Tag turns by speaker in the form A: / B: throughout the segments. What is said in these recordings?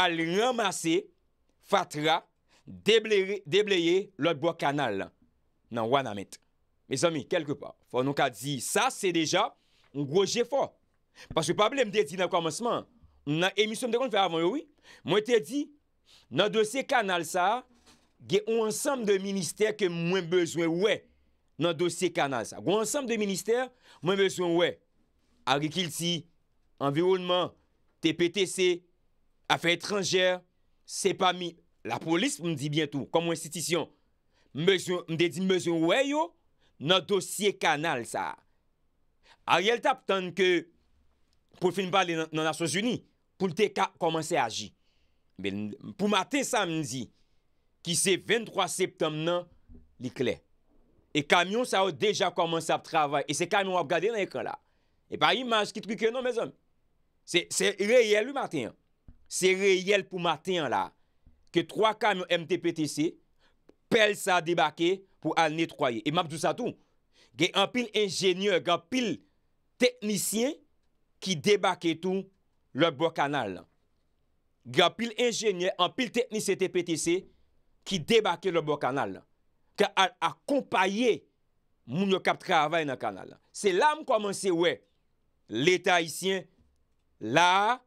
A: Al ramase, fatra, debleye lot bo kanal nan wana met. Me zami, kelke pa. Fonon ka di, sa se deja, un groje fwa. Paske pablem de di nan komanseman. Un nan emisyon de konfe avon yo wii. Mwen te di, nan dosye kanal sa, ge ou ansam de minister ke mwen bezwen wè. Nan dosye kanal sa. Ou ansam de minister, mwen bezwen wè. A gri kilti, envirounman, TPTC, Afe etranjer, se pa mi, la polis mdi bientou, kom mwen sitisyon, mde di mbezoun wè yo, nan dosye kanal sa. A yel tap tante ke pou film pade nan Asos Uni, pou lte ka komanse aji. Ben pou maten samdi, ki se 23 septem nan, li kle. E kamyon sa ou deja komanse ap travay, e se kamyon ap gade nan ekran la. E pa imaj ki trike nan mezom. Se yel yel yu maten yon. Se reyel pou maten la, ke 3 kamyon MT-PTC, pel sa debake pou al netroye. E map dousa tou, gen apil enjenye, gen apil teknisyen, ki debake tou lò bò kanal. Gen apil enjenye, anpil teknisyen TPTC, ki debake lò bò kanal. Ke al akompaye, moun yo kap travay nan kanal. Se lam koman se we, l'Etat isyen, la,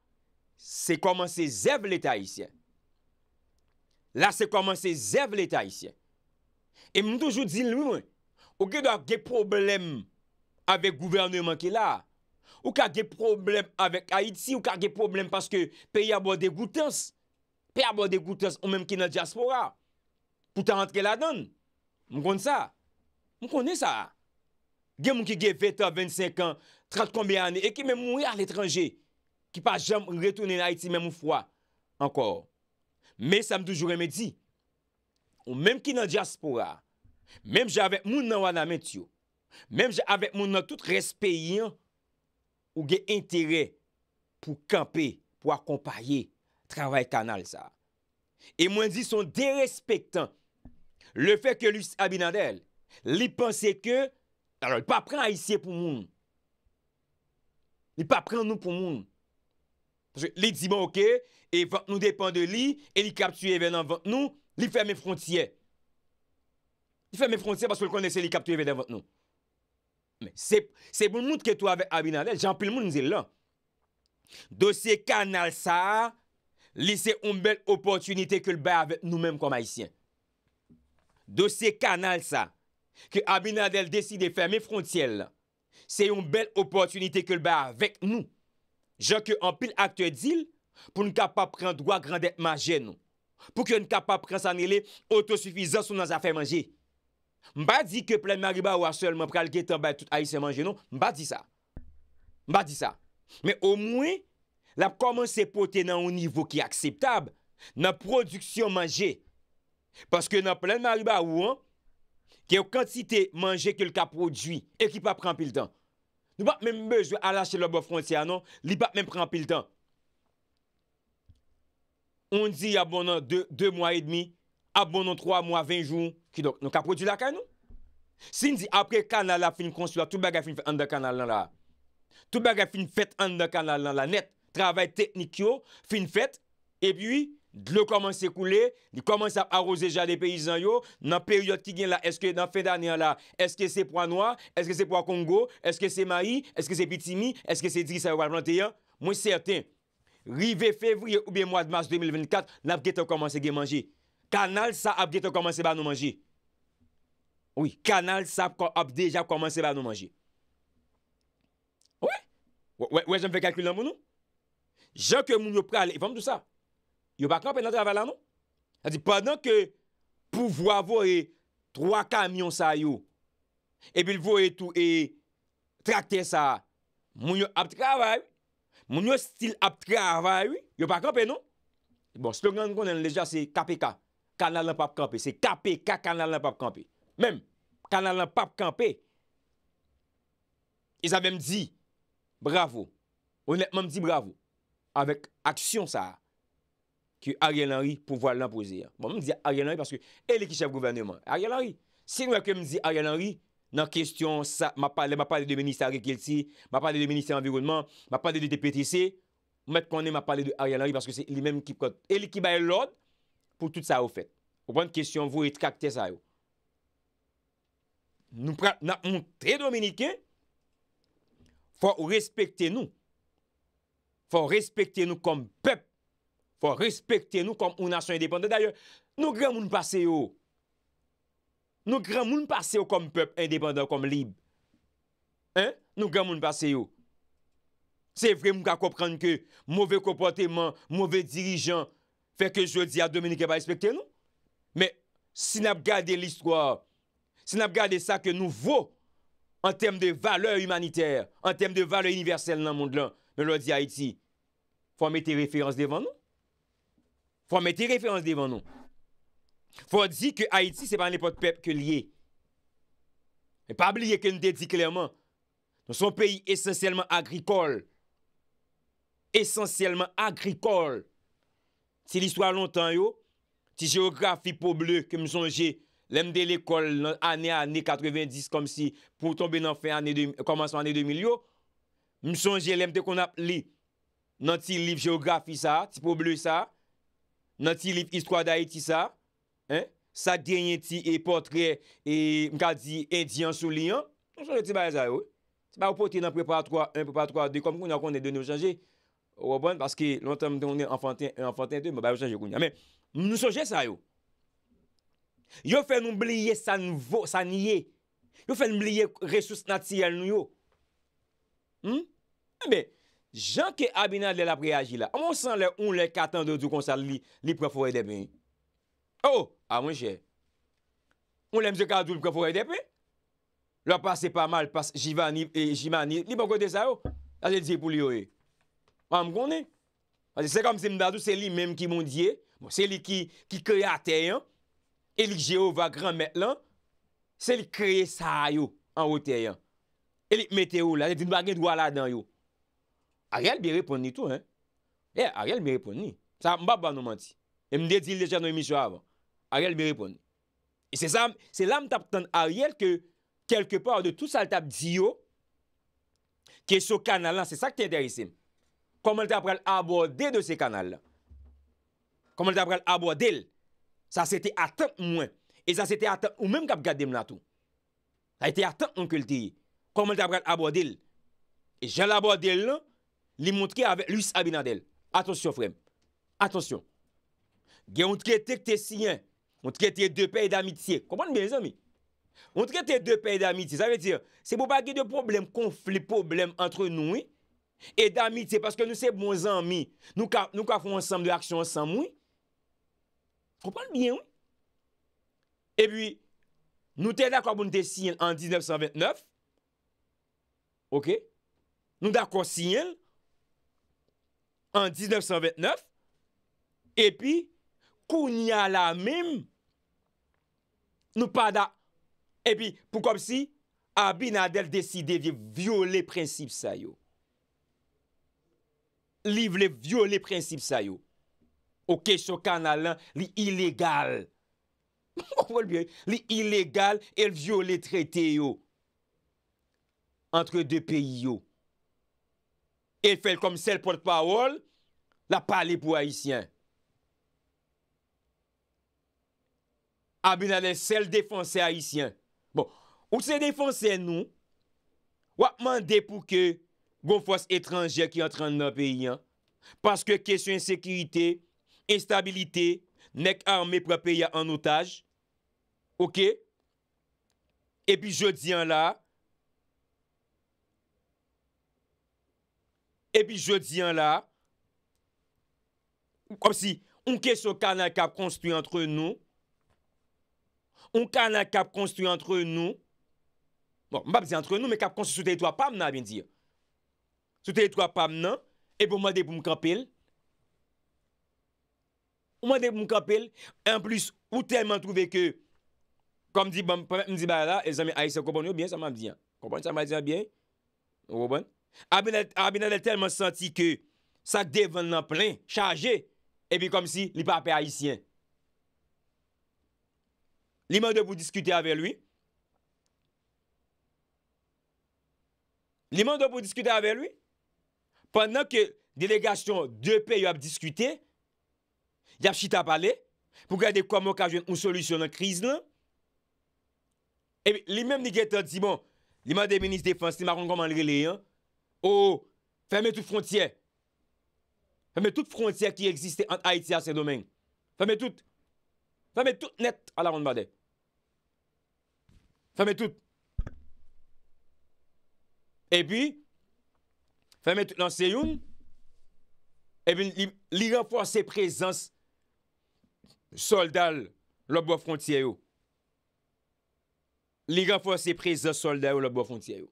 A: Se koman se zev le ta isye. La se koman se zev le ta isye. E moun toujou di loun. Ou ke do a ge problem avek gouvernement ke la. Ou ka ge problem avek Haiti. Ou ka ge problem paske pe y abo degoutans. Pe y abo degoutans ou menm ki nan diaspora. Pouta rentre la don. Moun kon sa. Moun kon ne sa. Ge moun ki ge 20 an, 25 an, 30 konbe ane. E ke menm moun yal etranje. ki pa jam retounen a iti men mou fwa, ankor, men sa mdoujoure men di, ou menm ki nan diaspora, menm javek moun nan wana men tiyo, menm javek moun nan tout respe yon, ou gen entere pou kampe, pou akomparye, travay kanal sa, e mwen di son derespektan, le fe ke lus abinadel, li pense ke, alo, li pa pran a isye pou moun, li pa pran nou pou moun, Li di bon ok, nou depan de li, li kaptuye venan vant nou, li ferme frontye. Li ferme frontye, paskou kon dese li kaptuye venan vant nou. Se bon moun ke tou avek Abinadel, jan pil moun nou zile lan. Do se kanal sa, li se un bel opotunite ke l bay avet nou menm kon maisyen. Do se kanal sa, ke Abinadel deside ferme frontye, se yon bel opotunite ke l bay avet nou menm kon maisyen. Jok yo an pil akte dil pou nou kapap pren dwa grandet manje nou. Pou ki yo nou kapap pren san ele otosufizansou nan zafen manje. Mba di ke plen maryba ou aselman pral getan bay tout ay se manje nou, mba di sa. Mba di sa. Men o mwen, la pkoman se pote nan ou nivou ki akseptab, nan produksyon manje. Paske nan plen maryba ou an, ki yo kantite manje ki yo lka produy, e ki pa pren pil tan. Nou pa mèm bej ou alache lò bò fronsi anon, li pa mèm pran pil tan. On di abonan 2, 2 mwa e dmi, abonan 3 mwa, 20 joun, ki do. Nou kapwè di lakay nou? Sin di apre kanal la fin konsula, tout bagay fin fè an de kanal lan la. Tout bagay fin fèt an de kanal lan la, net. Travèy teknik yo, fin fèt, e pi... Dlo komanse koule, di komanse ap aroseja de peyizan yo, nan peryote ki gen la, eske nan fe dan yan la, eske se proa noa, eske se proa kongo, eske se mahi, eske se bitimi, eske se dirisa wap vante yan, mwen certen. Rive fevri oube mwa de mars 2024, la ap geto komanse gen manji. Kanal sa ap geto komanse ba nou manji. Oui, kanal sa ap deja komanse ba nou manji. Oui, oue jen fe kalkule nan mounou. Jank yo mounou pral, yon fom tout sa. Yo pa kampè nan travè la nou? Sa di, padan ke pou vwa vwa e 3 kamyon sa yo, e bil vwa e tou e trakte sa, moun yo ap travè, moun yo stil ap travè, yo pa kampè nou? Bon, se lo gand konen leja se KPK, kanal an pap kampè, se KPK kanal an pap kampè. Mem, kanal an pap kampè, e sa menm di, bravo, ou net menm di bravo, avèk aksyon sa a, ki Ariel Henry pou vwa l'imposir. Mwen bon, mwen di Ariel Henry, parce ke el e ki chèv gouvernement. Ariel Henry. Se nou akèm di Ariel Henry, nan kestyon sa, ma pale, ma pale de Ministre Arik Elsi, ma pale de Ministre Environnement, ma pale de DPTC, mwen mwen konen ma pale de Ariel Henry, parce ke se li menm ki prote. El e ki baye l'od, pou tout sa ou fèt. Ou pwant kestyon, vou et kaktè sa ou. Nou prate nan moun tre Dominikè, fò ou respèkte nou. Fò ou respèkte nou kom pep, pa respekte nou kom ou nasyon indépendant. D'ayon, nou gran moun passe yo. Nou gran moun passe yo kom pep indépendant, kom lib. Hein? Nou gran moun passe yo. Se vre moun ka kopran ke mouve kompote man, mouve dirijan, fek ke jodi a Dominika pa respekte nou? Me, si nap gade l'histoire, si nap gade sa ke nou vo, an tem de valeur humanitèr, an tem de valeur universelle nan moun de lan, men lò di Haiti, fòm ete referans devan nou? Fwa mette referans devan nou. Fwa di ke Haiti se pa ne pot pep ke liye. E pa bliye ke nou te di klerman. Son peyi esensyelman agrikol. Esensyelman agrikol. Ti l'histoire lontan yo. Ti geografi pobleu ke msonje lem de l'ekol ane ane 90 kom si pou tombe nan fè ane 2000 yo. Msonje lem de kon ap li nan ti liv geografi sa, ti pobleu sa. nan ti liv istwa da iti sa, sa genye ti e potre, e mka di edyan sou liyan, nou soje ti baye zayou. Si baye ou pote nan prepa 3, 1, prepa 3, 2, kom koun nan kon de dene ou chanje, wabon, paske lontan mde mwen enfantin, enfantin te, mwen baye ou chanje koun. Amè, nou soje zayou. Yo fèn oubliye sa nye, yo fèn oubliye resus nati el nou yo. Mwen hmm? eh be, Jan ke abina de la preyaji la. A monsan le ou le katan de djou konsa li preforè depè. Ou, a monsen. Ou le mse kadou preforè depè. Lò pa se pa mal pas jivani, jimani. Li bon kote sa yo. A zè diye pou li yo e. Wan mkoun e. A zè se kom se mdadou, se li menm ki mondye. Se li ki kriyate yon. E li jeo va gran met lan. Se li kriye sa yo an wote yon. E li mete yo la. A zè din bagen dwa la dan yo. A rèl bi repon ni tou, he? E, eh, a rèl bi repon ni. Sa mbaba nou man ti. E mde di lejan nou emisyo avan. A rèl bi repon ni. E se sa m, se la m tap tan a rèl ke kelke par de tout sa l tap di yo ke sou kanal la, se sa k te interese. Koman te apre l abode de se kanal la? Koman te apre l abode el? Sa se te atan mwen. E sa se te atan ou menm kap gade m natou. Sa se te atan anke l ti. Koman te apre l abode el? E jan l abode el lan, Li montre avè luis abinadel. Atonsyon frèm. Atonsyon. Ge yon tkete kte siyen. Yon tkete de pey d'amitye. Kompande bien zè mi? Yon tkete de pey d'amitye. Zè ve dire, se bo bagye de problem, konflik, problem entre noui. Et d'amitye, paske nou se bon zè mi. Nou ka foun ansam de aksyon ansam oui. Kompande bien oui? E bi, nou te d'akwa pou nou te siyen an 1929. Ok? Nou d'akwa siyen an 1929. an 1929, epi, kounya la mim, nou pa da, epi, pou kom si, Abin Adel deside vi viole prinsip sa yo. Li vile viole prinsip sa yo. Ou ke chokan alan, li ilegal. Ou volbyen, li ilegal, el viole trete yo. Antre de peyi yo. E fèl kom sel potpawol, la pale pou Haitien. Abunanè sel defanse Haitien. Bon, ou se defanse nou, wakman depouke gon fwos etranje ki an tran nou veyyan. Paske kesyon sekirite, instabilite, nek arme pou apeya an otaj. Ok? E pi jodi an la, epi je diyan la, ou kopsi, un keso ka na kap konstruy entre nou, un ka na kap konstruy entre nou, bon, mbap diyan entre nou, me kap konstruy sou teletwa pam nan, sou teletwa pam nan, epi ou mwade pou mkapil, ou mwade pou mkapil, en plus, ou telman trouve ke, kom di, mbap mdi ba la, e zanme aise koupon yo, bien sa mwab diyan, koupon sa mwab diyan, bien, wopon, Abinad el telman santi ke sa devan nan plen, chaje, epi kom si li pape ayisyen. Li man do pou diskute ave lui? Li man do pou diskute ave lui? Panan ke delegasyon 2P yo ap diskute, yap chita pale, pou gade kwa mokajwen ou solusyon nan kriz lan? Ebi, li menm ni getan si bon, li man de minis defansi, ma kon koman li rele yon, Ou oh, ferme tout frontier. Ferme tout frontier ki existen an Haitia se domen. Ferme tout. Ferme tout net ala ronmade. Ferme tout. E pi. Ferme tout lanseyoun. E pi li renforse prezans soldal lopbo frontier yo. Li renforse prezans soldal lopbo frontier yo.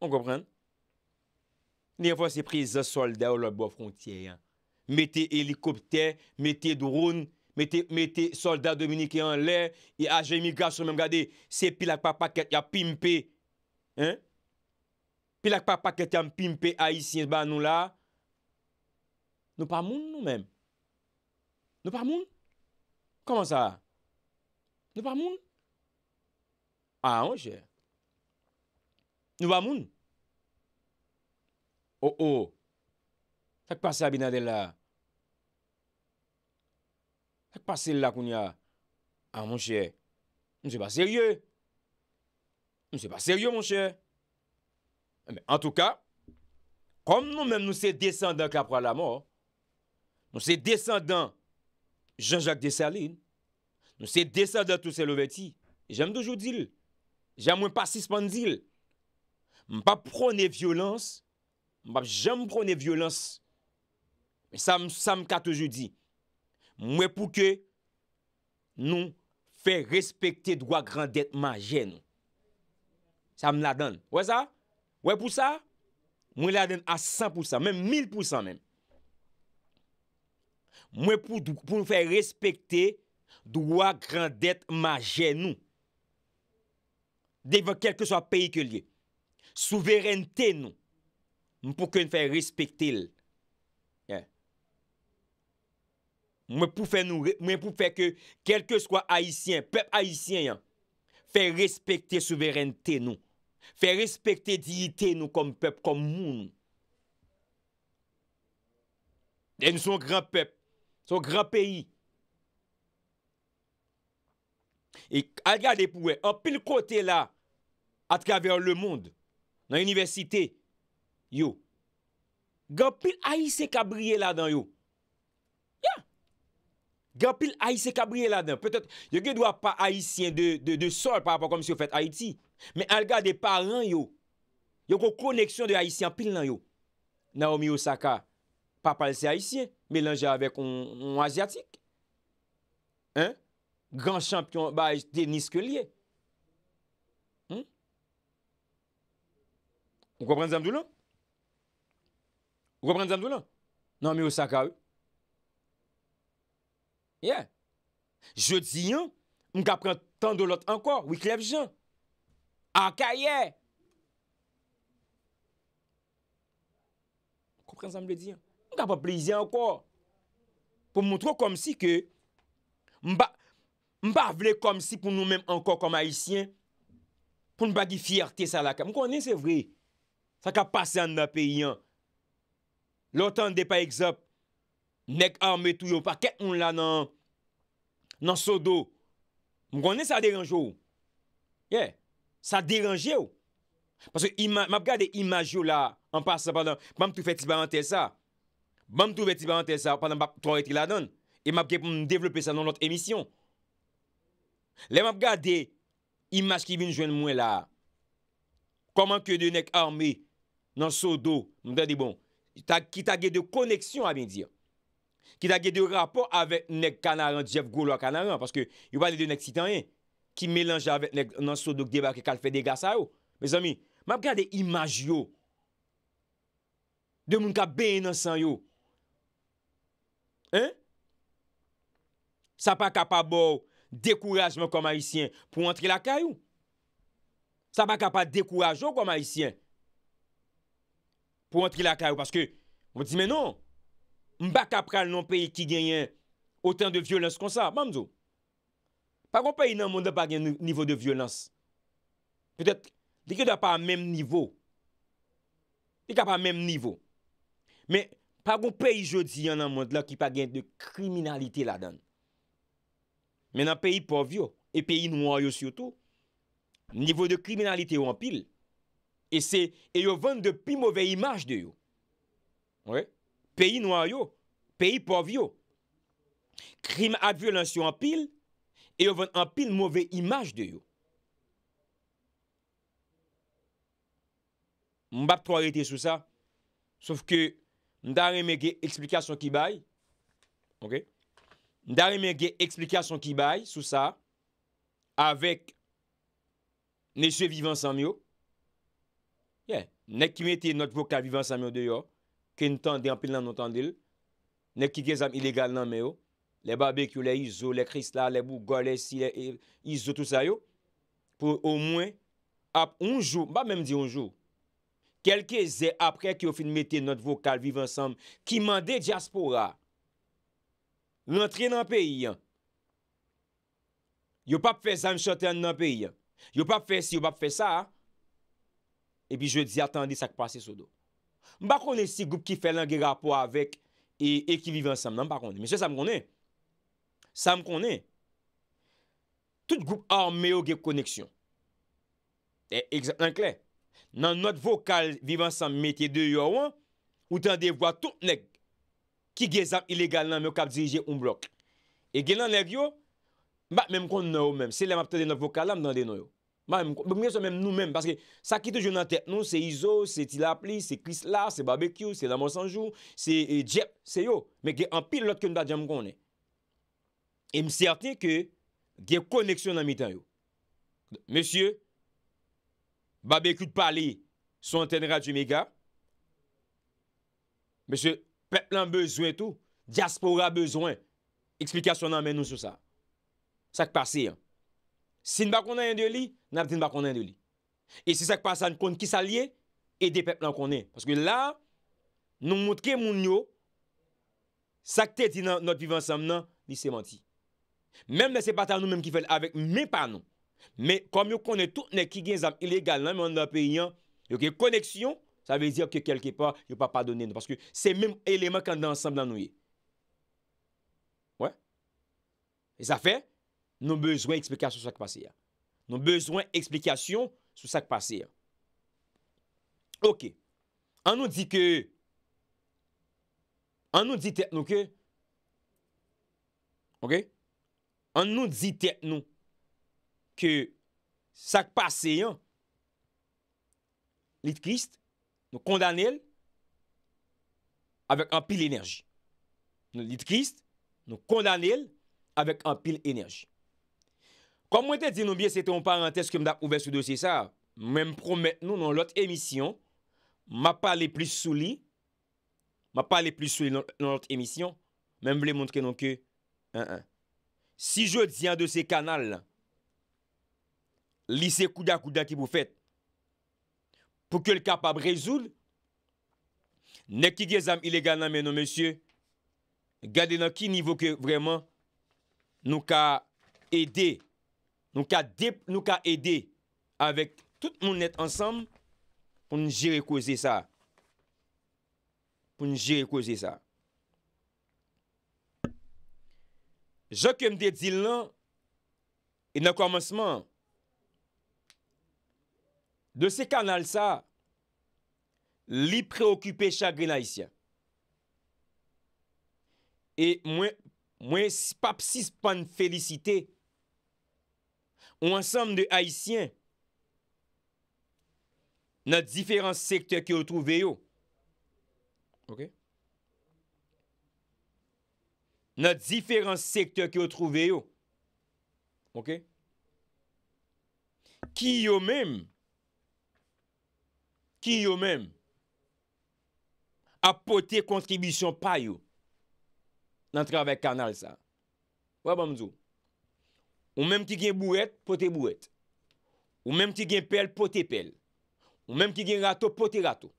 A: On komprende? Nyen fwa se priye za soldat ou lor bo frontye. Mete helikopter, mete drone, mete soldat dominike an lè, e aje mi gache ou mèm gade, se pilak pa pa ket ya pimpe. Hein? Pilak pa pa ket ya pimpe a yisye ban nou la. Nou pa moun nou mèm? Nou pa moun? Koman sa? Nou pa moun? A an jè? Nou va moun? Oh oh! Fak pa se a binade la? Fak pa se la koun ya? Ah moun chè! Nou se pa serye! Nou se pa serye moun chè! Eh en tout ka, kom nou men nou se descendant k la proua la mòr, nou se descendant Jean-Jacques Desalines, nou se descendant Toussaint Louveti, jèm doujou dil, jèm mwen pasispan dil, Mbap prone vyolans, mbap jem prone vyolans, Sam 14 judi, mwen pou ke nou fe respekte dwa grandet ma jenou. Sam ladan, wè sa? Wè pou sa? Mwen ladan a 100%, men 1000% men. Mwen pou ke nou fe respekte dwa grandet ma jenou. Deve kelke sa peyi ke liye. souverèntè nou, pou kèn fè respèktè lè. Mwen pou fè nou, mwen pou fè kèlke swa aïsyen, pèp aïsyen, fè respèktè souverèntè nou, fè respèktè diité nou kom pèp, kom moun. Dè nou son gran pèp, son gran peyi. E a gade pou wè, an pil kote la, a travèr lè moun, nan universite, yo, gen pil Aïsse Kabriye la dan yo. Ya. Gen pil Aïsse Kabriye la dan. Petète, yo gen dwa pa Aïsse de sol pa rapon kom si yo fèt Aïti. Men alga de paran yo, yo kon koneksyon de Aïsse en pil nan yo. Naomi Osaka, pa palse Aïsse, mélange avèk on Asiatik. Hein? Gan champion ba Aïsse Denis Keliye. Ou kompren zanm dou lan? Ou kompren zanm dou lan? Nan mi ou sakal? Ye. Je diyan, mka pren tan do lot ankor, wik lev jan. A ka ye. Ou kompren zanm le diyan? Mka pa plezyan ankor. Po mwotro kom si ke, mba, mba vle kom si pou nou menm ankor kom haisyen, pou nou bagi fiyartye sa laka. Mwen konen se vreye. Sa ka pase an na peyi an. Loutan de pa egzop, nek arme tou yo, pa ket moun la nan, nan sodo. Mwen konen sa deranj yo? Ye, sa deranj yo. Paswe map gade imaj yo la, an pase an, banm tou fe tibarante sa, banm tou fe tibarante sa, banm bak ton reti la don, e map gade pou moun devlope sa nan lot emisyon. Le map gade, imaj ki vin jwen mwen la, koman kene nek arme, nan sodo, mwen gen di bon, ki tagye de koneksyon a ven di yo. Ki tagye de rapor avek nek kanaran, jef golo kanaran, paske yo pale de nek sitan yen, ki melanje avek nan sodo kdebake kal fede gasa yo. Mez ami, mwen gen de imaj yo, de moun ka beye nan san yo. Hein? Sa pa kapa bo, dekourajman kon ma isyen, pou antre la kay yo. Sa pa kapa dekourajman kon ma isyen, pou entri la kayo, paske, mwen di men non, mba kapral nan peyi ki genyen otan de violens kon sa, pamzo, pagon peyi nan moun la bagen nivou de violens, petet, deke da pa a menm nivou, deke pa a menm nivou, men, pagon peyi jodi, yon nan moun la ki pa genyen de kriminalite la dan, men nan peyi povyo, e peyi nou wanyo syoto, nivou de kriminalite wampil, E se yo ven de pi mowè imaj de yo. Ouè. Peyi noua yo. Peyi pov yo. Krim ap violans yo an pil. E yo ven an pil mowè imaj de yo. Mbap proyete sou sa. Sof ke. Ndare mège eksplikasyon ki bay. Ouè. Ndare mège eksplikasyon ki bay. Sou sa. Avèk. Nè sou vivans an yo. Nèk ki mette not vokal vivansam yo de yo, ki n'tan de anpil nan nontan de yo, nèk ki gen zam ilegal nan me yo, le babek yo, le izo, le kris la, le bou go, le si, le e, izo, tout sa yo, pou ou mwen ap unjou, ba mèm di unjou, kelke zè apre ki yo fin mette not vokal vivansam, ki mande diaspora, lantre nan peyi, yo pape fe zan chante nan peyi, yo pape fe si, yo pape fe sa, yo pape fe sa, epi jwe di atande sak pase so do. Mba kone si goup ki felan ge rapor avek e ki vive ansam nan par konde. Mbe se sa mkone. Sa mkone. Tout goup an me yo ge koneksyon. E ekseptan klen. Nan not vokal vive ansam metye de yo an, ou tan de vwa tout neg ki ge zam ilegal nan me yo kap dirije un blok. E genan neg yo, mba menm konde nou menm. Se lem ap ten de not vokal, nan de nou yo. Mwen mwen mwen mwen mwen mwen mwen mwen. Pase sakite jounan tek nou. Se Izo, se Tilapli, se Chris La, se Babekiu, se Damo Sanjou, se e, Jep. Se yo. Men ge an pil lot ke nou da djan mwen konen. E m sèrte ke ge koneksyon nan miten yo. Mèsie, Babekiu de Pali, Sontenra de Jemiga. Mèsie, peplan bezwen tou. Diaspora bezwen. Eksplikasyon nan men nou sou sa. Sak pasi yon. Sin ba konan yon de li, nan di nan ba konan yon de li. E se sak pa san kon ki salye, e de pe plan konen. Paske la, nou moutke moun yo, sakte ti nan not vivan sanm nan, li se manti. Menm ne se patan nou menm ki fel avek, menm pa nan. Menm kom yo konen tout ne ki gen zam ilegal nan, menm an nan pe yon, yo ke koneksyon, sa vezi yo ke kelke pa yo pa padonen nou. Paske se menm eleman kan dan sanm nan nou ye. We? E sa fe? Nou bezwen eksplikasyon sou sak paseyan. Nou bezwen eksplikasyon sou sak paseyan. Ok. An nou di ke... An nou di te... Ok. Ok. An nou di te nou... Ke... Sak paseyan... Litkist... Nou kondanel... Avèk an pil enerji. Nou litkist... Nou kondanel... Avèk an pil enerji. Kom mwen te di nou bie se te moun parentes ke mda ouve sou dosye sa, men mpromet nou nan lot emisyon, ma pale plis sou li, ma pale plis sou li nan lot emisyon, men mwene mwontre nou ke, si jo diyan de se kanal, lise kou da kou da ki mwou fet, pou ke l kapab rezoul, ne ki ge zam ilegal nan men nou mwensye, gade nan ki nivou ke vreman, nou ka ede, Nou ka dep nou ka ede avèk tout moun et ansam pou nou jire kouze sa. Pou nou jire kouze sa. Jok mde di lan e nan kouman seman de se kanal sa li preokupè chagre la isya. E mwen pap sis pan felisite ou ansanm de haisyen, nan diferans sektor ki yo trouve yo, ok, nan diferans sektor ki yo trouve yo, ok, ki yo menm, ki yo menm, apote kontribisyon pa yo, nan travèk kanal sa, wè ba bon, mzou, Ou menm ti gen bouet, pote bouet. Ou menm ti gen pel, pote pel. Ou menm ti gen rato, pote rato.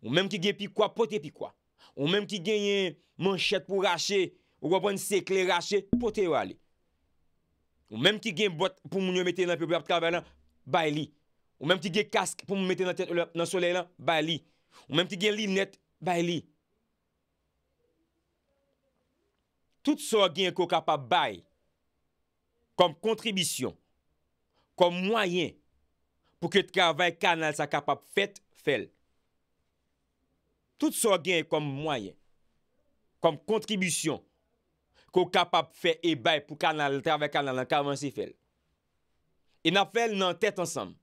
A: Ou menm ti gen pikwa, pote pikwa. Ou menm ti gen manchet pou rache, ou wabwane sekle rache, pote wale. Ou menm ti gen bot pou moun yo mette nan piwab kava lan, bay li. Ou menm ti gen kask pou moun mette nan sole lan, bay li. Ou menm ti gen linet, bay li. Tout so gen koka pa bayi. kom kontribisyon, kom mwayen, pou ke tkavay kanal sa kapap fet fel. Tout so gen kom mwayen, kom kontribisyon, ko kapap fe ebay pou kanal, tkavay kanal nan kavansi fel. E na fel nan tet ansam,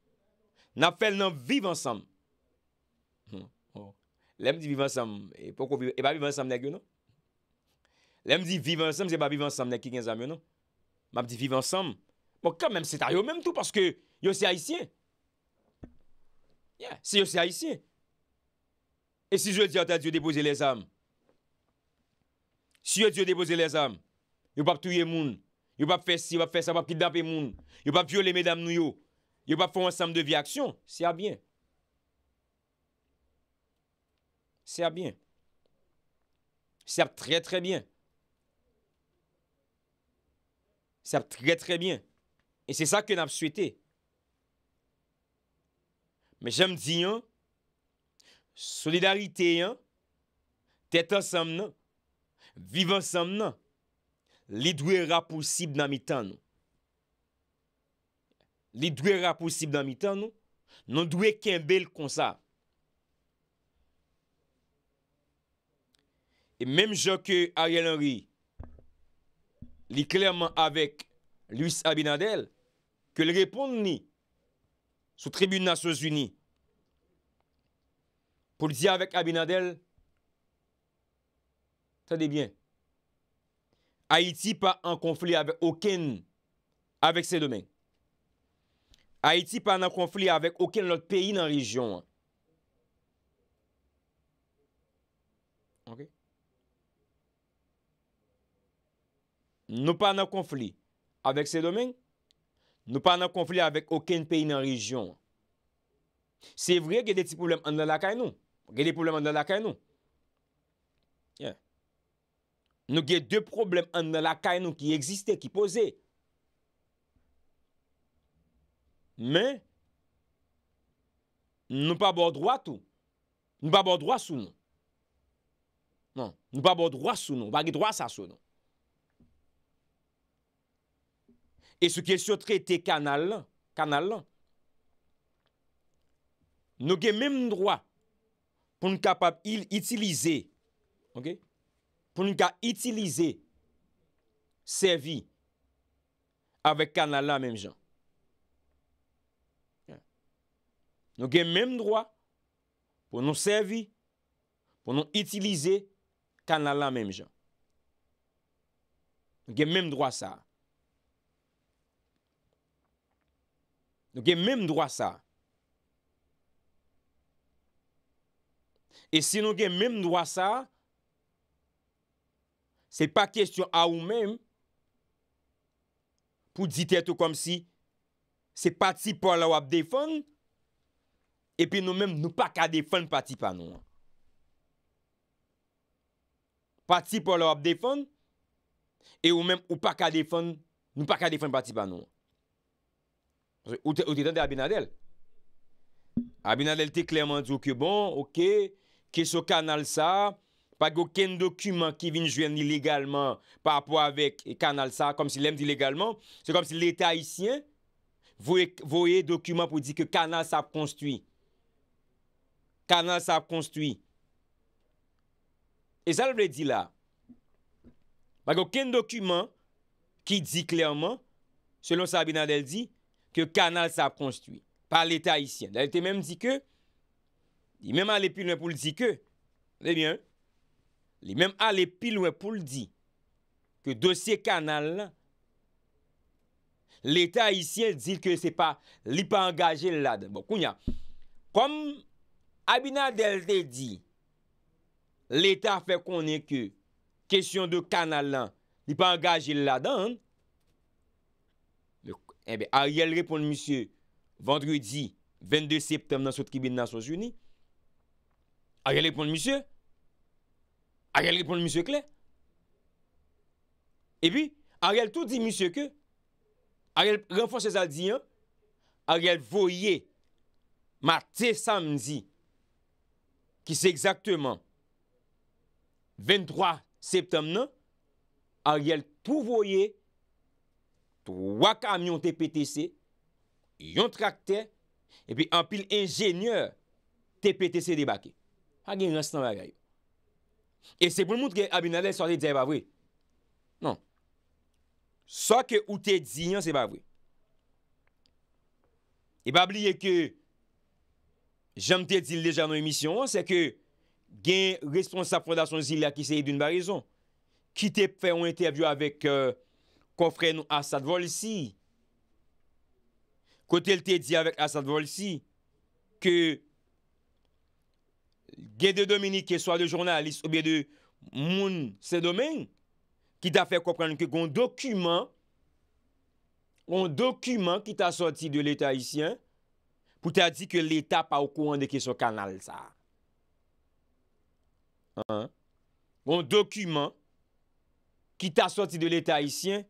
A: na fel nan viv ansam. Le m di viv ansam, e pa viv ansam nek yo nou? Le m di viv ansam, e pa viv ansam nek ki gen zamyon nou? m'a dit vivre ensemble. Bon, quand même, c'est à eux même tout parce que yo c'est haïtien. Yeah, si yo c'est haïtien. Et si je dis à Dieu déposer les âmes, si Dieu déposer les âmes, il pas tuer moun, il pas faire il pas faire ça, il pas kidnapper moun, il pas violer mesdames nous yo, il pas faire ensemble de vie action, c'est bien. C'est bien. C'est très très bien. Se ap tre tre bien. E se sa ke n ap suete. Me jem di yon. Solidarite yon. Tete ansam nan. Vive ansam nan. Li dwe rapou sip nan mi tan nou. Li dwe rapou sip nan mi tan nou. Non dwe kembe l konsa. E menm jok ke Ariel Henry. Li klerman avèk Louis Abinadel, ke li repond ni sou tribune Nassos Uni pou li di avèk Abinadel, ta di byen, Haiti pa an konflik avèk oken avèk se demen. Haiti pa an konflik avèk oken lòt peyi nan region an. Nou pa nan konflik avek se domen, nou pa nan konflik avek oken peyi nan rejyon. Se vre gye de ti poublem an de la kay nou, gye de poublem an de la kay nou. Nou gye de poublem an de la kay nou ki eksiste, ki pose. Men, nou pa bo drwa tou, nou pa bo drwa sou nou. Non, nou pa bo drwa sou nou, ba gye drwa sa sou nou. e sou ki sou trete kanal lan, kanal lan, nou gen menm drwa, pou nou kapap il itilize, pou nou ka itilize, pou nou ka itilize, servi, avek kanal lan menm jan. Nou gen menm drwa, pou nou servi, pou nou itilize, kanal lan menm jan. Nou gen menm drwa sa a. Nou gen menm drwa sa. E se nou gen menm drwa sa, se pa kestyon a ou menm, pou dit eto kom si, se pati pou ala wap defon, epi nou menm nou pa ka defon pati pa nou. Pati pou ala wap defon, e ou menm ou pa ka defon, nou pa ka defon pati pa nou. Ou te dan de Abinadel. Abinadel te klerman di yo ke bon, ok, ke so kanal sa, pa gen oken dokumen ki vin jwen ilegalman pa apwa vek kanal sa, kom si lem di legalman, se kom si lete Haitien, voye dokumen pou di ke kanal sa konstwi. Kanal sa konstwi. E sa le vre di la. Pa gen oken dokumen ki di klerman, selon sa Abinadel di, ke kanal sa konstuye, pa l'Etat hisyen. Dèlite mèm di ke, li mèm alè pil wè pou l'di ke, eh li mèm alè pil wè pou l'di, ke dosye kanal la, l'Etat hisyen dil ke se pa, li pa angaje l'ad. Bon, kounya, kom Abinadèlite di, l'Etat fè konen ke, kesyon de kanal la, li pa angaje l'ad an, Ebe eh Ariel reponde misye Vendredi 22 septem nan sot kibine nan sot jouni Ariel reponde misye Ariel reponde misye kle Ebi Ariel tout di misye ke Ariel renfonsez a di an Ariel voye Ma te samzi Ki se exakteman 23 septem nan Ariel tout voye 3 kamyon TPTC, yon trakte, epi an pil enjeneur TPTC debake. A gen yon asitant bagay. E se pou l mout gen Abinade sote diye ba vwe. Non. Sote ou te diyan se ba vwe. E ba bliye ke jante diye lejan an emisyon, se ke gen responsab fondasyon zil la ki se yi dun barizon. Ki te fe yon interview avek euh, Kofre nou Asad Volsi. Kote el te di avek Asad Volsi. Ke. Gen de Dominique. Ke so a de jounalist. Obe de moun se domen. Ki ta fe kopren. Ke gon dokumen. Gon dokumen ki ta soti de leta hisyen. Pou ta di ke leta pa okouande. Ke so kanal sa. Ha. Gon dokumen. Ki ta soti de leta hisyen.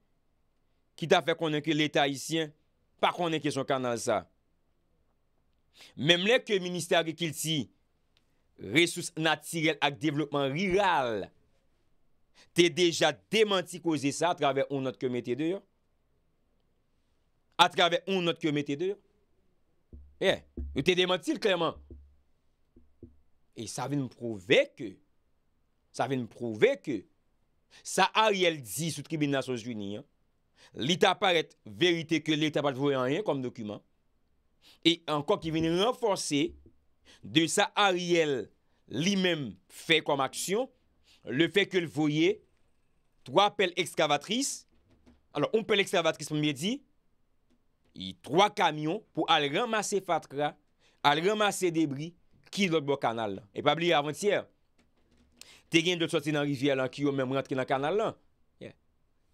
A: ki ta fè konenke l'Etat isyen, pa konenke son kanal sa. Mèm lè ke ministère ki l'ti, resous natirel ak devlopman riral, te deja dementi kouze sa a travè ou notke mette dè. A travè ou notke mette dè. E, ou te dementi l'klèman. E sa ven m'prouvek ke, sa ven m'prouvek ke, sa a riel di sou tribine nasyon jouni an, Li ta paret verite ke li ta paret voye an rien konm dokumen. E ankon ki veni renforsi de sa ariel li menm fe konm aksyon. Le fe ke l voye, 3 pel ekskavatris. Anon, un pel ekskavatris pou mbe di. E 3 kamyon pou al ramase fatra, al ramase debri ki lòk bo kanal. E pa bli avantièr. Te gen dòt sote nan rivye lan ki yo menm rentre nan kanal lan.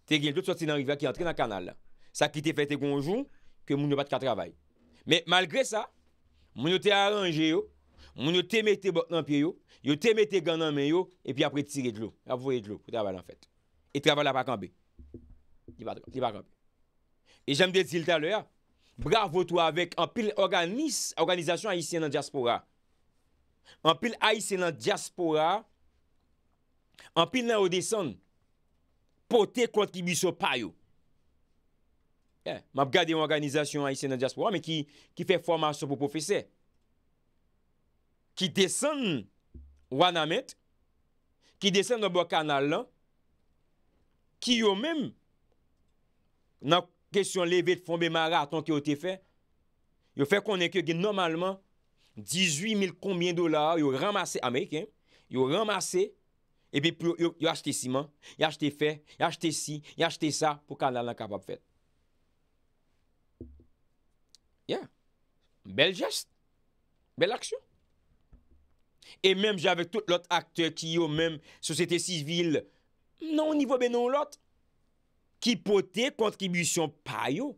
A: Te gen tout sa ti nan riva ki entre nan kanal la. Sa ki te fete konjou, ke moun yo bat ka travay. Me malgre sa, moun yo te aranje yo, moun yo te mette bot nan piyo, yo te mette gan nan men yo, e pi apre ti re dlo. E travay la pa kambi. Ti va kambi. E jemde zil taler, bravo to avek an pil organizasyon aisyen nan diaspora. An pil aisyen nan diaspora, an pil nan odeson, pote kontibisyon pa yo. Eh, Mab gade yon organizasyon a isen nan diaspora, mi ki fe formasyon pou profese. Ki desen wana met, ki desen nan bo kanal lan, ki yo menm nan kesyon leve fonbe maraton ki yo te fe, yo fe konen ke gen normalman 18 mil konbyen dolar yo ramase Amerike, yo ramase epi pou yo achete siman, yo achete fe, yo achete si, yo achete sa, pou kanal nan kapap fet. Yeah. Bel gest. Bel aksyon. E menm jave tout lot akter ki yo menm sosete sivil, nan ou nivou ben nou lot, ki pote kontribisyon payo,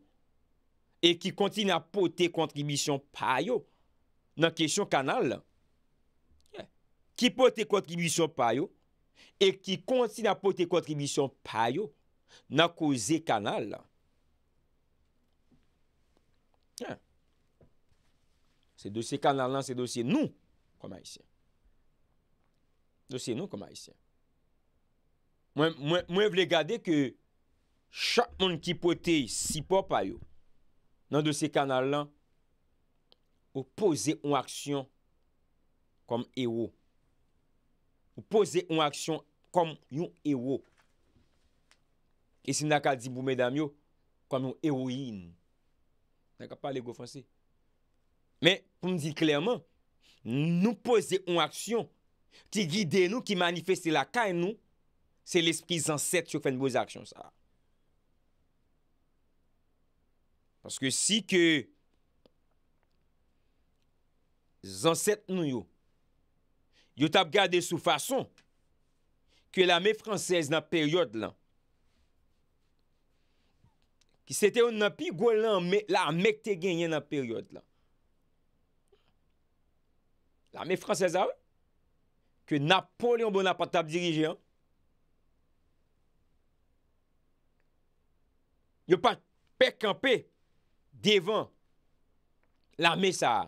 A: e ki kontine a pote kontribisyon payo, nan kesyon kanal. Ki pote kontribisyon payo, e ki konti nan pote kontribisyon payo nan kouze kanal la. Se dosye kanal lan, se dosye nou koman isen. Se dosye nou koman isen. Mwen vle gade ke chak moun ki pote sipo payo nan dosye kanal lan ou pose ou aksyon kom ewo. Ou pose yon aksyon kom yon ero. E si naka di bou medam yo, kom yon eroin. Naka pale go franse. Men pou mdi klerman, nou pose yon aksyon, ki guide nou, ki manifeste la kaen nou, se l'esprit zanset yo fen boz aksyon sa. Paske si ke zanset nou yo, yo tap gade sou fason ke la me fransez nan peryode lan, ki sete ou nan pi gwen lan la me kte genyen nan peryode lan. La me fransez av, ke Napolyon bon apat tap dirije an, yo pat pek anpe devan la me sa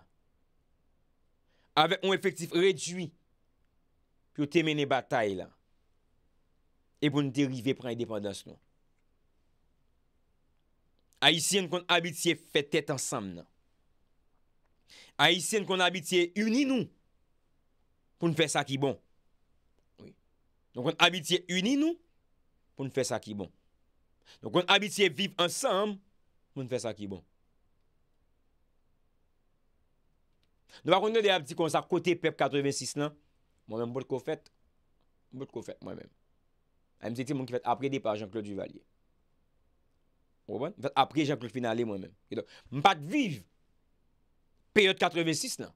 A: ave on efektif redwi yo temene batay la, e pou nou derive pran e depandans nou. A isye nou kon abitye fetet ansam nan. A isye nou kon abitye uni nou, pou nou fe sakibon. Nou kon abitye uni nou, pou nou fe sakibon. Nou kon abitye viv ansam, pou nou fe sakibon. Nou akonde de abitye kon sa kote pep 86 nan, Mwen an bon kou fèt, bon kou fèt mwen mèm. An mwen se ti mwen ki fèt apre depa Jean-Claude Duvalier. Mwen apre Jean-Claude Finale mwen mèm. Mwen pat viv, periode 86 nan,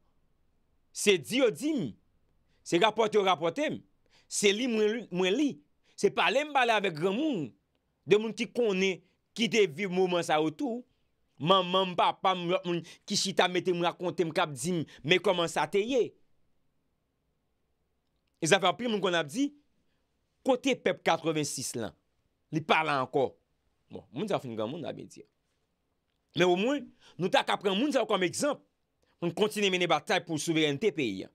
A: se di yo di mwen, se rapote yo rapote mwen, se li mwen li, se pale mwen pale avek mwen, de mwen ki kone, ki deviv mwen mwa sa outou, mwen mwen mwa pa mwen, ki chita mette mwen akonte mwen kap di mwen, mwen koman sa te yey. E zafan pri moun kon ap di, kote pep 86 lan, li par lan anko. Moun zafan gen moun nan ben di. Men ou moun, nou ta kapren moun zafan kom ekzamp, moun kontine mene batay pou souverente peyi.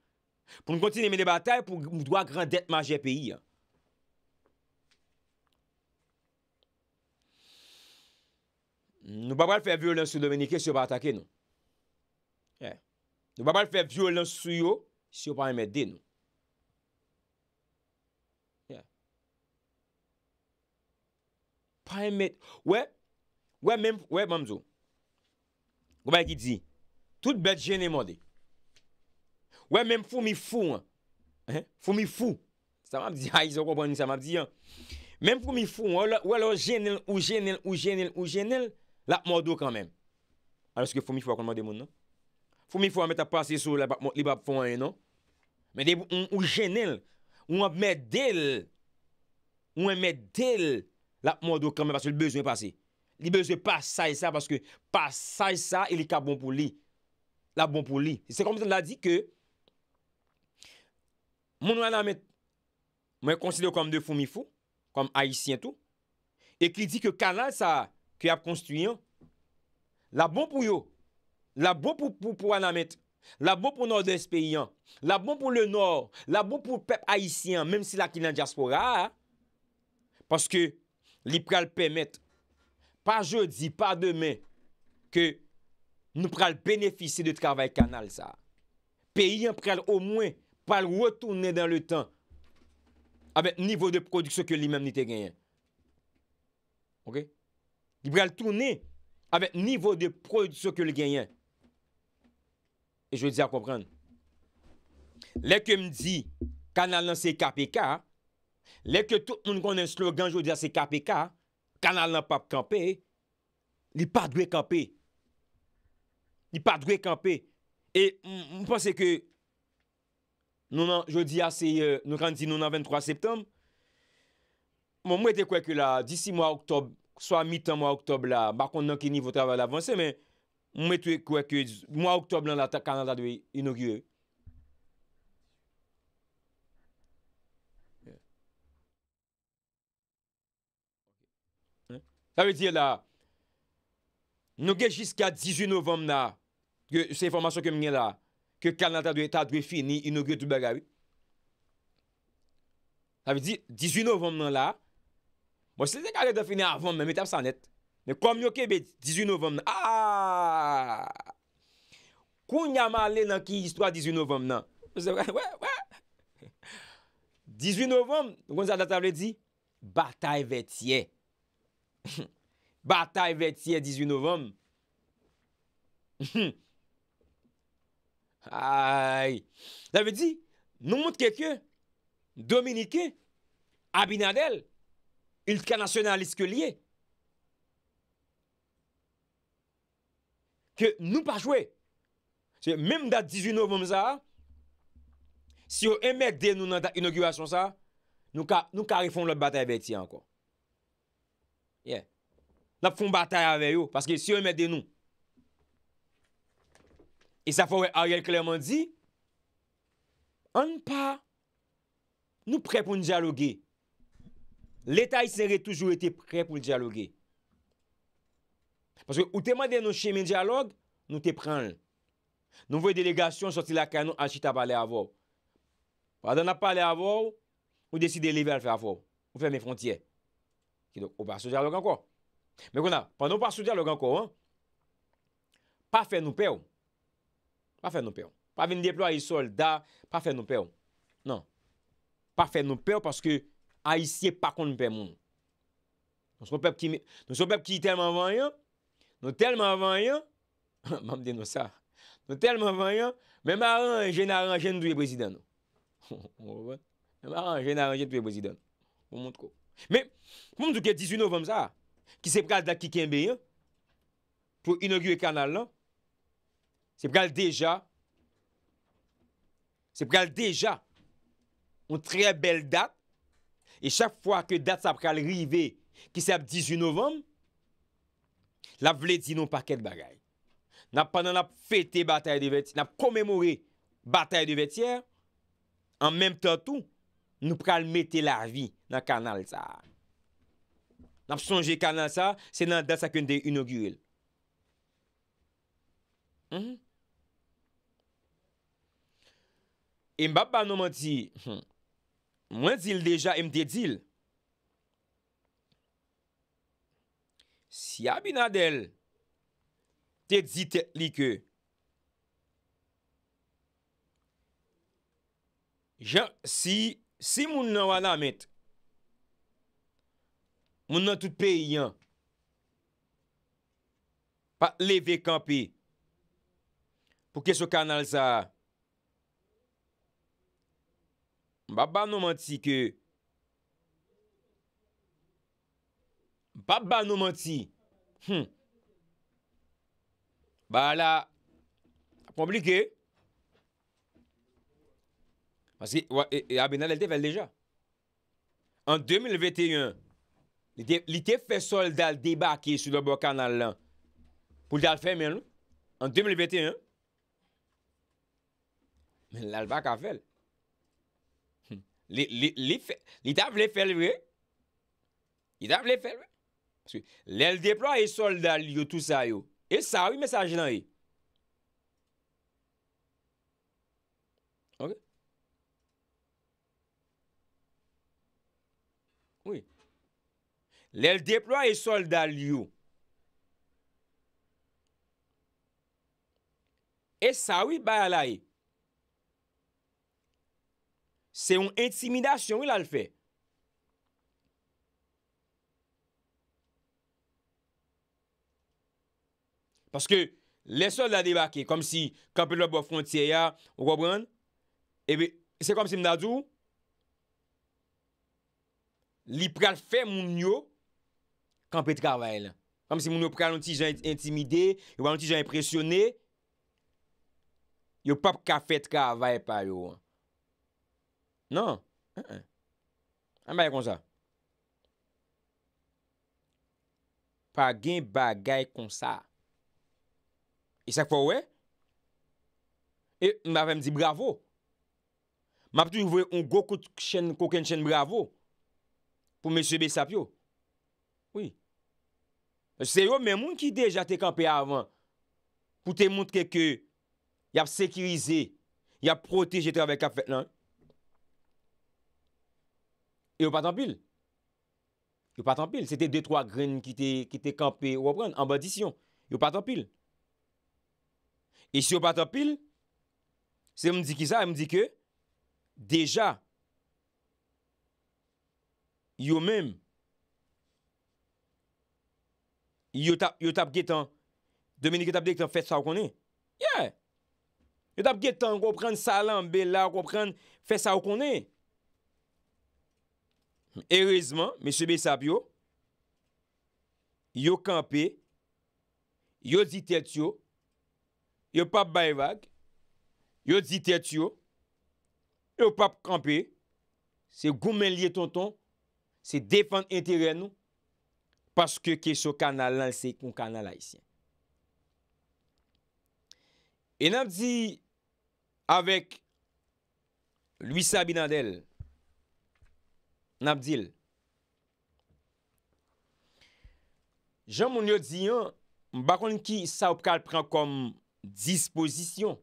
A: Moun kontine mene batay pou mou doa grandet maje peyi. Nou babal fe vyo lans sou Dominike si yo pa atake nou. Eh. Nou babal fe vyo lans sou yo si yo pa emede nou. wè, wè mèm, wè mamzou, gwa bay ki di, tout bet jenè mòde, wè mèm fò mi fò, fò mi fò, sa mèm di, sa mèm di, mèm fò mi fò, wè lò jenèl, ou jenèl, ou jenèl, ou jenèl, lak mòdou kanmèm, alè skè fò mi fò akon mòde moun, fò mi fò amè ta pase sou li bap fò anè, mè deb ou jenèl, ou ap mè del, ou ap mè del, ou ap mè del, La mou do kremen parce li bezo e pase. Li bezo e pa sa e sa parce que pa sa e sa e li ka bon pou li. La bon pou li. Se komiten la di ke moun ou anamet mwen konsile ou kom de fou mifou kom haisyen tou e ki di ke kanal sa ki ap konstuyen la bon pou yo. La bon pou anamet. La bon pou nordens peyan. La bon pou le nord. La bon pou pep haisyen mèm si la ki nan diaspora. Parce que Li prel pemet, pa jodi, pa demen, ke nou prel benefise de travay kanal sa. Peyen prel o mwen, prel wotounen dan le tan, avet nivou de prodiksyon ke li menmite genyen. Ok? Li prel tounen avet nivou de prodiksyon ke li genyen. E jwè di a kompren. Le kem di kanal nan se KPK, Lèk yo tout moun konnen slogan jodi a se kape ka, kanal nan pape kampe, li pa dwe kampe. Li pa dwe kampe. E moun pase ke nou nan jodi a se, euh, nou kan di nou nan 23 septem, moun mwete kweke la, disi mwa oktob, swa mitan mwa oktob la, bakon nan ki nivou travèl avanse, mwen mwete kweke mwa oktob lan la kanal nan dwe inogeye. Tave di la, nou ge jiska 18 novem na, se informasyon kem gen la, ke kal nan ta dwe fin ni inogue dwe bagay. Tave di, 18 novem nan la, mwen bon, se dek akade fin ni avon men, met ap sanet. Men kom yo kebe 18 novem nan, aaaaaa, kou nyama ale nan ki istwa 18 novem nan. Mwen se wè, wè, wè, 18 novem, kon sa datavle di, batay vetye. batay vetye 18 novem, haay, zavè di, nou mout keke, Dominike, Abinadel, ilka nasyonalist ke liye, ke nou pa chwe, se mèm dat 18 novem zara, si yo emèd de nou nan da inaugurasyon zara, nou karifon lò batay vetye ankon. Nap foun batay ave yo Paske si yo yon mèdè nou E sa fò wè a rèl klèman di An pa Nou prè pou njalogue L'Etat yon sè rè toujou E te prè pou njalogue Paske ou te mèdè nou Chèmè njalogue Nou te prèl Nou vè delegasyon sorti la kanon An chita pa lè avò Wè dan ap pale avò Ou deside lè vè al fè avò Ou fè mè frontyè Ki do, ou pa soujè lòk anko. Mè kon a, pa nou pa soujè lòk anko, an. Pa fè nou pè ou. Pa fè nou pè ou. Pa vin dèplo a yi soldat, pa fè nou pè ou. Nan. Pa fè nou pè ou, paske a yi sè pa kont nou pè moun. Nou sou pep ki, nou sou pep ki telman vanyan. Nou telman vanyan. Mam den nou sa. Nou telman vanyan. Mè maran, jè nan ranjè nou dwe brezidè nou. Mè maran, jè nan ranjè nou dwe brezidè nou. Moun moun kò. Men, pou mdou ke 18 novem sa, ki se pral da ki kenbe yon, pou ino rye kanal lan, se pral deja, se pral deja, ou tre bel dat, e chak fwa ke dat sa pral rive ki se ap 18 novem, la vle di nou paket bagay. Nap pandan ap fete batay de vet, nap komemore batay de vet yer, an menm tan tou, Nou pral mette la rvi nan kanal sa. N ap sonje kanal sa, se nan das akonde inoguil. Mhm. E mbap pa nou man hmm, e di, mwen zil deja mte zil. Si a binadel, te zite li ke. Jan, si, Si moun nan wala met, moun nan tout pe yon, pa leve kampi pou kes yo kanal sa, ba ba nou manti ke, ba ba nou manti, hmm, ba la, pou blike e. Asi, wè, e abenal el te fel deja. An 2021, li te fe soldal debake sou do bò kanal lan pou lal fe men nou. An 2021, lal baka fel. Li te avle fel we. Li te avle fel we. Lel depro a hmm. e soldal yo tout sa yo. E sa wè mensaj nan e. Lèl dèplo a e solda li yo. E sa wè bay alay. E? Se yon intimidasyon wè lal fè. Paske lèl solda debake, kom si kampèl wè bo frontye ya, wè wè bran, e bè, se kom si mnadou, li pral fè moun yo, Kampi travay la. Kampi si moun yo pralonti jan intimide, yo pralonti jan impresyone, yo pap ka fet travay pal yo. Nan. An baye kon sa. Pagin bagay kon sa. E sak fwa we? E m avèm di bravo. M ap tou yon vwe yon go kou kouken chen bravo pou mè sebe sap yo. Oui. Se non? yo men moun ki deja te kampe avan, pou te moun kèkè, yap sekirize, yap protejete avan kap fet lan, yo patan pil. Yo patan pil. Sete de troa gren ki te kampe, wapren, ambadisyon. Yo patan pil. E si yo patan pil, se m di ki sa, m di kè, deja, yo men moun, yo tap getan, Domenik yo tap dek tan fè sa w konè. Yeah! Yo tap getan, go pren salan be la, go pren fè sa w konè. Erezman, mèche bè sab yo, yo kampe, yo zite tsyo, yo pap bayvak, yo zite tsyo, yo pap kampe, se goumen liye ton ton, se defan entere nou, Paske ke so kanal nan se yon kanal la yisye. E nap di avèk Louis Sabinadel, nap dil. Jan moun yo di yon, mbakon ki sa ou pral pran kom disposisyon.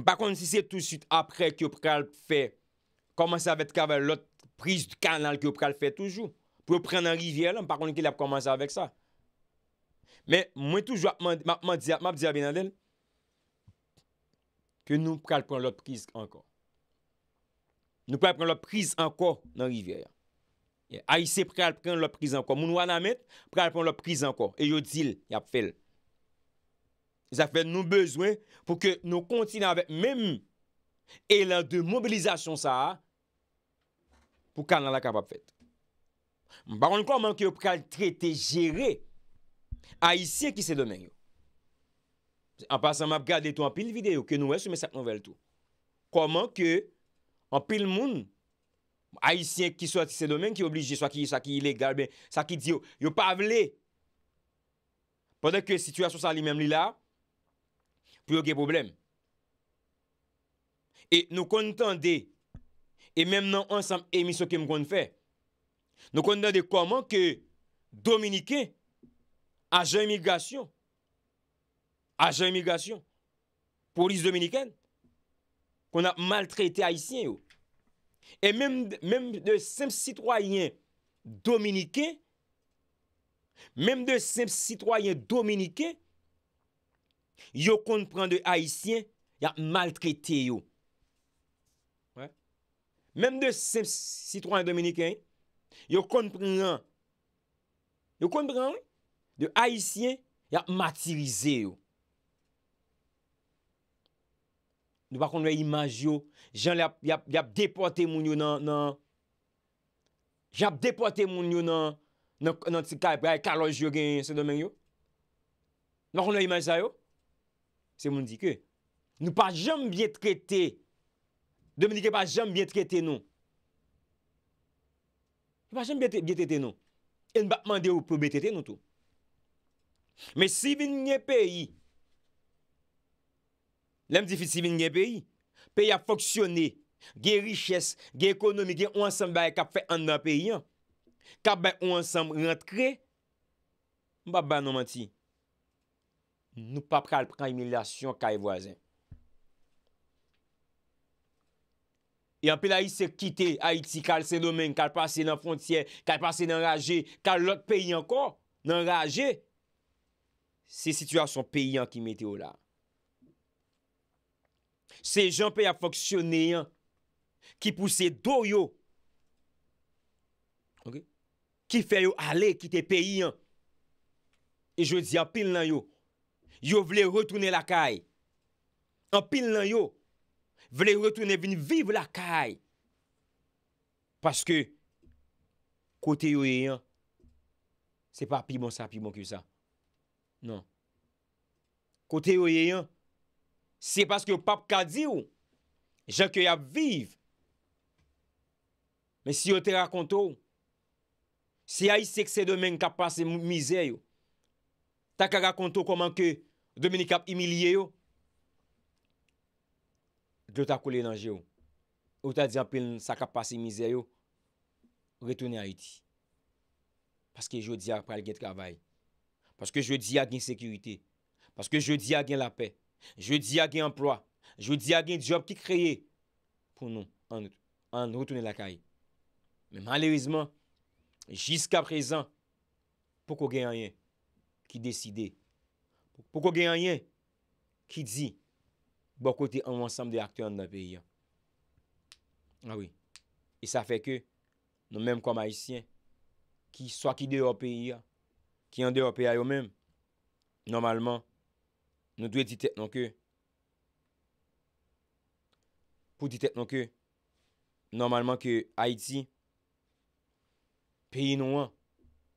A: Mbakon si se tout süt apre ki ou pral fè, koman se avèk avè lòt pris kanal ki ou pral fè toujou. Pwè pren nan rivyè lè, mpa konen ki lè ap komanse avèk sa. Mwen toujwa, mman di ap, mman di ap, mman di ap binan lè, ke nou pral pran lò priz anko. Nou pral pran lò priz anko nan rivyè. Aise pral pran lò priz anko. Moun wana met, pral pran lò priz anko. E yo dil, yap fel. Zafel nou bezwen pou ke nou kontine avèk mèm elan de mobilizasyon sa pou kanan lè kap ap fet. Ba kon kon man ke yo pral trete jere Aisyen ki se domen yo An pasan map gade to an pil vide yo Ke nou es ou me sak nou vel to Kon man ke an pil moun Aisyen ki se domen ki oblije Sa ki ili, sa ki ili, sa ki diyo Yo pa avle Pendek ke situasyon sa li mem li la Pou yo ge problem E nou kontan de E menm nan ansam emi so kem kon fè Nou kon nan de koman ke Dominike aje emigasyon aje emigasyon polis Dominiken kon a maltrate Haitien yo e menm de sem citroyen Dominike menm de sem citroyen Dominike yo kon prende Haitien ya maltrate yo menm de sem citroyen Dominike yo Yo konprenan Yo konprenan Yo haisyen Ya matirize yo Nou pa konwe imaj yo Jan yap depote moun yo nan Jan yap depote moun yo nan Nan ti kaloy yo gen se domen yo Nou pa konwe imaj yo Se moun dike Nou pa jom bie trete Domenike pa jom bie trete nou Mwen pa chanm betete nou. En bak non. mande ou pou betete nou tou. Men sivin gen peyi. Lem di fi sivin gen peyi? Peyi ap foksyone, gen riches, gen ekonomi, gen ou ansam baye kap fe an nan peyi an. Kap baye ou ansam rent kre. Mwen pa ban nan manti. Nou pa pral pran imilasyon kaye vwazen. E anpil la yi se kite Haiti, kal se domen, kal pase nan frontier, kal pase nan raje, kal lot peyi anko nan raje. Se situasyon peyi an ki meteo la. Se jan pey a foksyone yan, ki puse do yo. Ki fe yo ale kite peyi yan. E je di anpil lan yo. Yo vle retoune la kay. Anpil lan yo. Vle retoune vin viv la kay. Paske, kote yo ye yon, se pa pi bon sa, pi bon ki non. yo sa. Non. Kote yo ye yon, se paske pap ka di yo, jan ki yo ap viv. Men si yo te rakonto, se ya yi sekse de men kap pase mizer yo, ta ka rakonto koman ke domini kap imilye yo, glot akou le lanjè ou, ou ta di apil sakap pase mizè yo, retounen a iti. Paske jodi ak pral gen travay, paske jodi ak gen sekirite, paske jodi ak gen lape, jodi ak gen emploa, jodi ak gen diop ki kreye, pou nou, an retounen la kaye. Men malerizman, jiska prezan, poukou gen anyen ki deside, poukou gen anyen ki di, Bo kote an wansam de akte an nan peyi ya. Awi. E sa fe ke, nou menm kwa maisyen, ki swa ki deyo peyi ya, ki an deyo peyi a yo menm, normalman, nou dwe di tek non ke, pou di tek non ke, normalman ke Haiti, peyi nou an,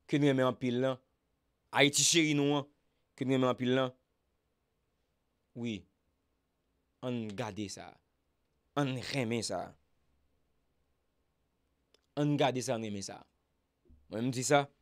A: ke nou eme an pil lan, Haiti cheri nou an, ke nou eme an pil lan, ouye, An gadi sa, an gemi sa, an gadi sa, an gemi sa, an jisa sa.